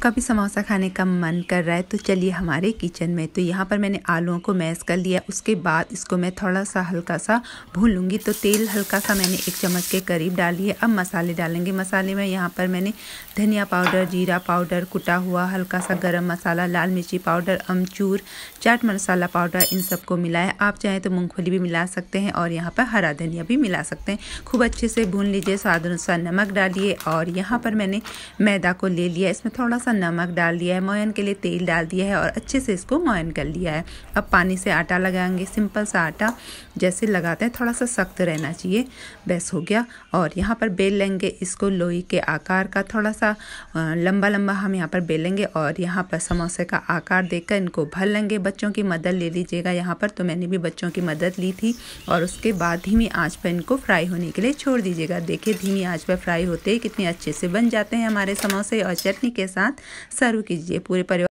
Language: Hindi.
आपका भी समोसा खाने का मन कर रहा है तो चलिए हमारे किचन में तो यहाँ पर मैंने आलूओं को मैश कर लिया उसके बाद इसको मैं थोड़ा सा हल्का सा भून लूँगी तो तेल हल्का सा मैंने एक चम्मच के करीब डाली है अब मसाले डालेंगे मसाले में यहाँ पर मैंने धनिया पाउडर जीरा पाउडर कुटा हुआ हल्का सा गर्म मसाला लाल मिर्ची पाउडर अमचूर चाट मसाला पाउडर इन सबको मिलाया आप चाहें तो मूँगफली भी मिला सकते हैं और यहाँ पर हरा धनिया भी मिला सकते हैं खूब अच्छे से भून लीजिए स्वाद अनुसार नमक डालिए और यहाँ पर मैंने मैदा को ले लिया इसमें थोड़ा सा सा नमक डाल दिया है मोयन के लिए तेल डाल दिया है और अच्छे से इसको मोयन कर लिया है अब पानी से आटा लगाएंगे सिंपल सा आटा जैसे लगाते हैं थोड़ा सा सख्त रहना चाहिए बस हो गया और यहाँ पर बेल लेंगे इसको लोई के आकार का थोड़ा सा लंबा लंबा हम यहाँ पर बेलेंगे और यहाँ पर समोसे का आकार देकर इनको भर लेंगे बच्चों की मदद ले लीजिएगा यहाँ पर तो मैंने भी बच्चों की मदद ली थी और उसके बाद धीमी आँच पर इनको फ्राई होने के लिए छोड़ दीजिएगा देखिए धीमी आँच पर फ्राई होते ही कितने अच्छे से बन जाते हैं हमारे समोसे और चटनी के साथ सर्व कीजिए पूरे परिवार